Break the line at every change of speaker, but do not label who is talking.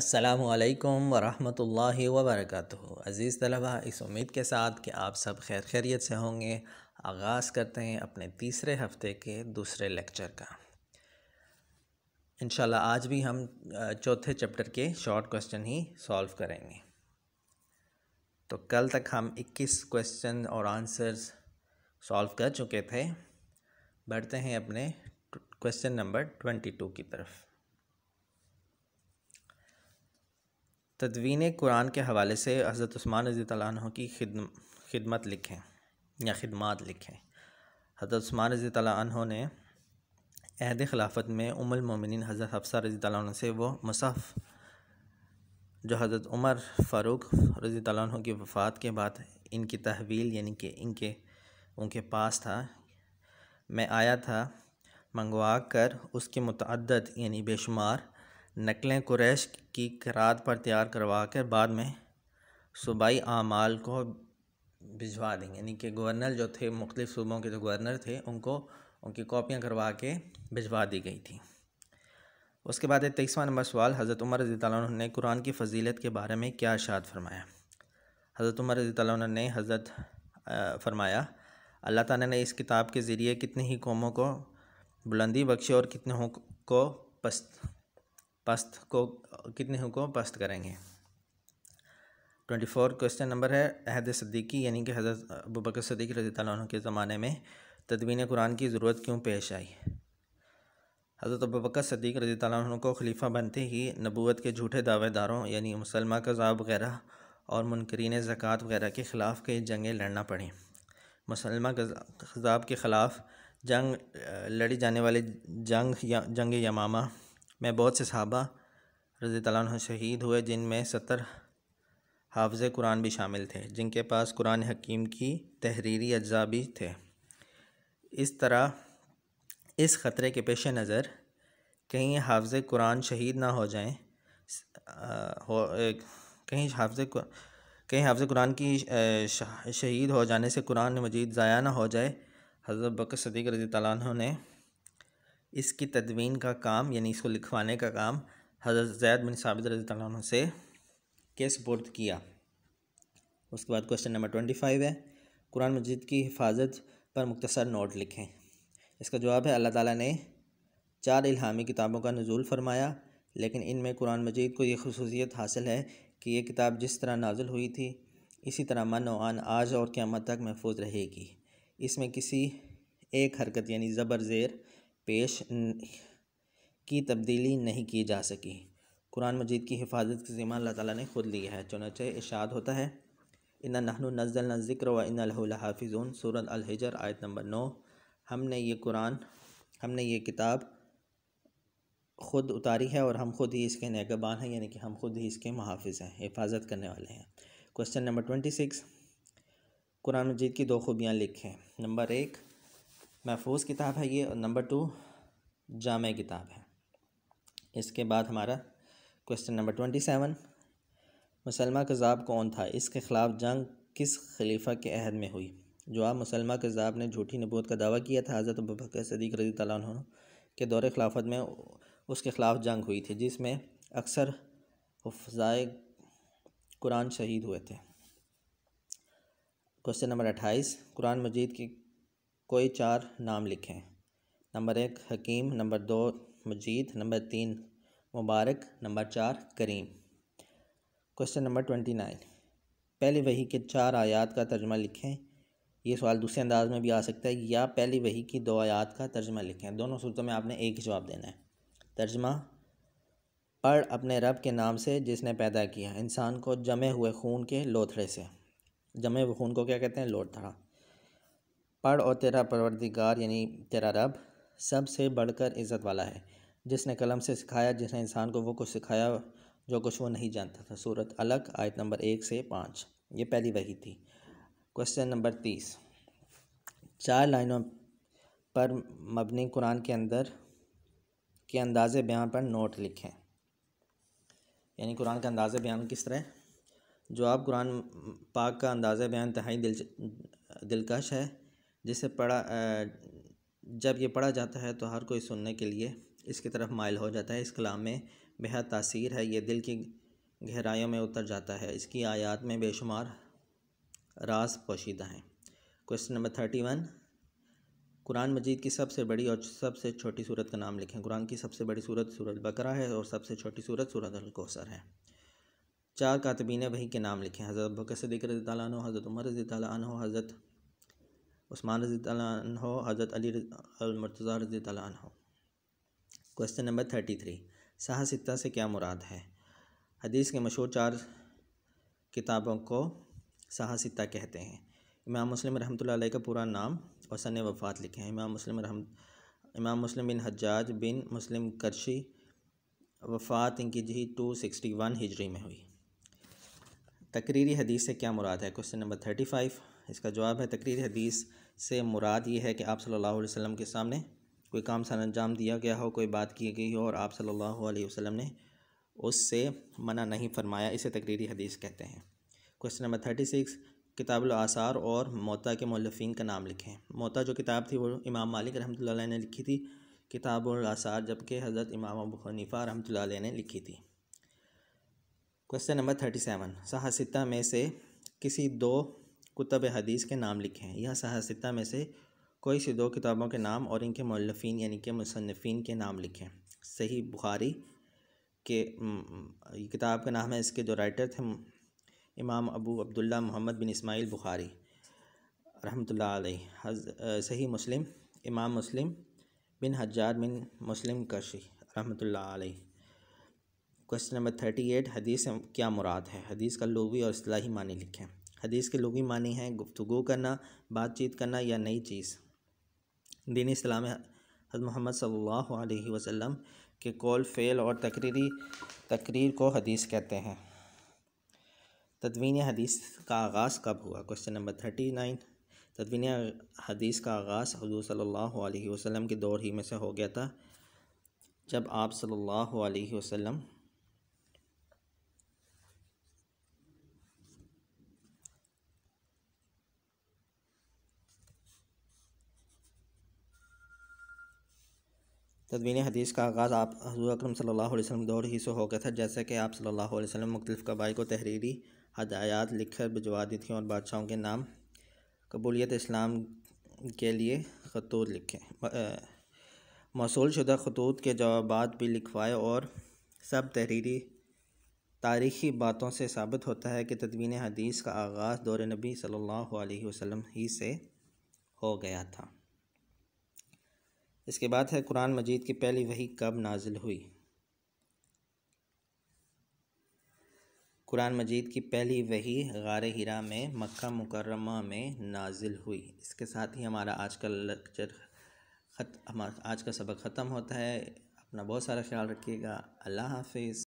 असलकम वरहमल वबरक अज़ीज़ तलबा इस उम्मीद के साथ कि आप सब खैर खैरियत से होंगे आगाज़ करते हैं अपने तीसरे हफ्ते के दूसरे लेक्चर का इन आज भी हम चौथे चैप्टर के शॉर्ट क्वेश्चन ही सॉल्व करेंगे तो कल तक हम 21 क्वेश्चन और आंसर्स सॉल्व कर चुके थे बढ़ते हैं अपने क्वेश्चन नंबर 22 की तरफ तदवीन कुरान के हवाले से हज़रत स्मान रजी तह की खिदम खिदमत लिखें या खिदमत लिखें हज़रत उस्मान रजी तैनों ने अहद खिलाफत में उमल मोमिन हज़रत हफ्सा रजी तैन से वो मुसफ़ जो हज़रत उमर फ़ारूक रजी तैन की वफ़ात के बाद इनकी तहवील यानी कि इनके उनके पास था मैं आया था मंगवा कर उसके मतदद यानी बेशुमार नकलें कुरैश की क़रात पर तैयार करवा कर बाद में सूबाई आमाल को भिजवा देंगे यानी कि गवर्नर जो थे मुख्तलिफ़ सूबों के जो गवर्नर थे उनको उनकी कापियाँ करवा के भिजवा दी गई थी उसके बाद तेईसवा नंबर सवाल हज़रत उमर रजी तन ने कुरान की फजीलत के बारे में क्या इशाद फरमाया हज़रत उमर रजी तन ने हज़रत फरमाया अल्लाह ताला ने इस किताब के ज़रिए कितनी ही कौमों को बुलंदी बख्शी और कितने को पस्त पस्त को कितने हुक्म पस्त करेंगे ट्वेंटी फोर क्वेश्चन नंबर है अहद सदीकी यानी कि हज़रत अबू बकर रजी तैन के ज़माने में तदवीन कुरान की ज़रूरत क्यों पेश आई हज़रत अबू बकर सदीक रजी तैन को खलीफा बनते ही नबूत के झूठे दावेदारों यानी मुसलमा कज़ाब वगैरह और मुनकरीन ज़क़़त वगैरह के ख़िलाफ़ कई जंगें लड़ना पड़ी मुसलमा कज़ाब के ख़िलाफ़ जंग लड़ी जाने वाली जंग या जंग यमामा में बहुत से सहाबा रज़ी तला शहीद हुए जिनमें सत्तर हाफज कुरान भी शामिल थे जिनके पास कुरान हकीम की तहरीरी अज्जा भी थे इस तरह इस ख़तरे के पेश नज़र कहीं हाफ़ कुरान शहीद ना हो जाएं हो कहीं हाफज कहीं हाफ़ कुरान की शहीद हो जाने से कुरान मजीद ज़ाया ना हो जाए हज़रत बकर सदीक रजी तैन ने इसकी तदवीन का काम यानी इसको लिखवाने का काम हज़रत जैद बिन साबित रजी से के सपोर्ट किया उसके बाद क्वेश्चन नंबर ट्वेंटी फाइव है कुरान मजीद की हिफाजत पर मुख्तसर नोट लिखें इसका जवाब है अल्लाह ताला ने चार इल्हामी किताबों का नजूल फरमाया लेकिन इनमें कुरान मजीद को ये खसूसियत हासिल है कि यह किताब जिस तरह नाजुल हुई थी इसी तरह मन वन आज और क़्यामत तक महफूज रहेगी इसमें किसी एक हरकत यानी ज़बर ज़ेर पेश की तब्दीली नहीं की जा सकी कुरान मजीद की हिफाजत की ज़िम्मा अल्लाह ताला ने खुद लिया है चुनाचे इशाद होता है इन नहनु नज़ल नज़िक्र व इन हाफिज़ून सूरत अलहिजर आयत नंबर नौ हमने ये कुरान हमने ये किताब ख़ुद उतारी है और हम खुद ही इसके नगबान हैं यानी कि हम खुद ही इसके मुहाफ़ हैं हिफाजत करने वाले हैं question number twenty six Quran Majeed की दो खूबियाँ लिखें नंबर एक महफूज किताब है ये और नंबर टू जाम किताब है इसके बाद हमारा क्वेश्चन नंबर ट्वेंटी सेवन मुसलमा कज़ाब कौन था इसके ख़िलाफ़ जंग किस खलीफा के अहद में हुई जवाब मुसलमा कज़ाब ने झूठी नबूत का दावा किया था हज़रत बकर सदीक रजी तन के दौर खिलाफत में उसके ख़िलाफ़ जंग हुई थी जिसमें अक्सर हफ्ज़ाए कुरान शहीद हुए थे क्वेश्चन नंबर अट्ठाईस कुरान मजीद की कोई चार नाम लिखें नंबर एक हकीम नंबर दो मजीद नंबर तीन मुबारक नंबर चार करीम क्वेश्चन नंबर ट्वेंटी नाइन पहली वही के चार आयात का तर्जमा लिखें ये सवाल दूसरे अंदाज में भी आ सकता है या पहली वही की दो आयात का तर्जमा लिखें दोनों सूरतों में आपने एक ही जवाब देना है तर्जमा पढ़ अपने रब के नाम से जिसने पैदा किया इंसान को जमे हुए खून के लोथड़े से जमे हुए खून को क्या कहते हैं लोथड़ा पढ़ और तेरा परवरदिगार यानी तेरा रब सबसे बढ़कर इज़्ज़त वाला है जिसने कलम से सिखाया जिसने इंसान को वो कुछ सिखाया जो कुछ वो नहीं जानता था सूरत अलग आयत नंबर एक से पाँच ये पहली वही थी क्वेश्चन नंबर तीस चार लाइनों पर मबनी कुरान के अंदर के अंदाज़ बयान पर नोट लिखें यानी कुरान का अंदाज़ बयान किस तरह जो आप कुरान पाक का अंदाज़ बयान तहाई दिल दिलकश है जिसे पढ़ा जब ये पढ़ा जाता है तो हर कोई सुनने के लिए इसकी तरफ माइल हो जाता है इस कलाम में बेहद तासीर है ये दिल की गहराइयों में उतर जाता है इसकी आयात में बेशुमार रास पोशीदा हैं question number thirty one Quran Majeed की सबसे बड़ी और सबसे छोटी सूरत का नाम लिखें कुरान की सबसे बड़ी सूरत सूरत बकरा है और सबसे छोटी सूरत सूरत अलकोसर है चार कातबीन वही के नाम लिखें हज़रत बकर सदीक रजी तैन हज़रत उमर रजी तैन हज़रत उस्मान रजी हो हज़रत अली अलमरतज़ा रजी हो क्वेश्चन नंबर थर्टी थ्री साहा से क्या मुराद है हदीस के मशहूर चार किताबों को साहा कहते हैं इमाम मुस्लिम रहमतुल्लाह का पूरा नाम और सन वफ़ात लिखे हैं इमाम मुस्लिम रहम इमाम मुस्लिम बिन हज्जाज बिन मुस्लिम करशी वफ़ात इनकी जी टू सिक्सटी वन हिजरी में हुई तकरीरी हदीस से क्या मुराद है क्वेश्चन नंबर थर्टी फाइव इसका जवाब है तकरीरी हदीस से मुराद ये है कि आप सल्लल्लाहु अलैहि वसल्लम के सामने कोई काम सर अंजाम दिया गया हो कोई बात की गई हो और आप सल्लल्लाहु अलैहि वसल्लम ने उससे मना नहीं फरमाया इसे तकरीरी हदीस कहते हैं क्वेश्चन नंबर थर्टी सिक्स किताबुल आसार और मोता के मौलफिन का नाम लिखें मोता जो किताब थी वो इमाम मालिक रहमतुल्लाह ने लिखी थी किताबुल आसार जबकि हज़रत इमाम अबू हनीफ़ा रहमतुल्लाह ने लिखी थी क्वेश्चन नंबर थर्टी सेवन सहासिता में से किसी दो कुतब हदीस के नाम लिखे हैं यह सहसिता में से कोई सी दो किताबों के नाम और इनके मौलफी यानी कि मुसनफ़िन के नाम लिखें सही बुखारी के किताब का नाम है इसके जो राइटर थे इमाम अबू अब्दुल्ला मोहम्मद बिन इसमाइल बुखारी रहमतुल्लाह अलैहि सही मुस्लिम इमाम मुस्लिम बिन हजार बिन मुस्लिम कशी रहमतुल्लाह अलैहि क्वेश्चन नंबर थर्टी एट हदीस क्या मुराद है हदीस का लोवी और असलाही मानी लिखें हदीस के लोगी मानी हैं गुफ्तु करना बातचीत करना या नई चीज़ दीन इस्लाम हज मोहम्मद सल्ला अलैहि वसल्लम के कौल फ़ेल और तकरीरी तकरीर को हदीस कहते हैं तदवीन हदीस का आगाज़ कब हुआ क्वेश्चन नंबर थर्टी नाइन तदवीन हदीस का आगाज़ हजू सल्लल्लाहु अलैहि वसल्लम के दौर ही में से हो गया था जब आप सल्लल्लाहु अलैहि वसल्लम तदवीन हदीस का आगाज़ आप हजूर अक्रम सल्लल्लाहु वसम दौर ही से हो गया था जैसे कि आप सल्ला वसम मुख्तफ़ कबाई को तहरीरी हदायात लिखकर भिजवा दी थी और बादशाहों के नाम कबूलियत इस्लाम के लिए खतूत लिखे मौसूल शुदा खतूत के जवाब भी लिखवाए और सब तहरीरी तारीखी बातों से साबित होता है कि तदवीन हदीस का आगाज़ दौर नबी सल्ला वसम ही से हो गया था इसके बाद है कुरान मजीद की पहली वही कब नाजिल हुई कुरान मजीद की पहली वही गार हिरा में मक्का मुकरमा में नाजिल हुई इसके साथ ही हमारा आज का लेक्चर ख़त हमारा आज का सबक ख़त्म होता है अपना बहुत सारा ख्याल रखिएगा अल्लाह हाफिज़